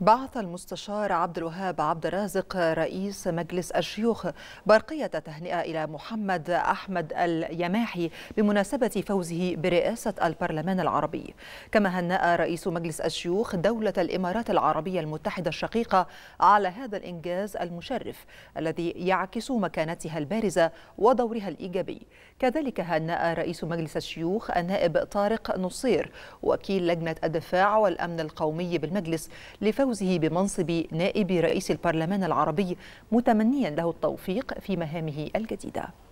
بعث المستشار عبد الوهاب عبد الرازق رئيس مجلس الشيوخ برقية تهنئة إلى محمد أحمد اليماحي بمناسبة فوزه برئاسة البرلمان العربي كما هنأ رئيس مجلس الشيوخ دولة الإمارات العربية المتحدة الشقيقة على هذا الإنجاز المشرف الذي يعكس مكانتها البارزة ودورها الإيجابي كذلك هنأ رئيس مجلس الشيوخ النائب طارق نصير وكيل لجنة الدفاع والأمن القومي بالمجلس لفوز فوزه بمنصب نائب رئيس البرلمان العربي متمنيا له التوفيق في مهامه الجديده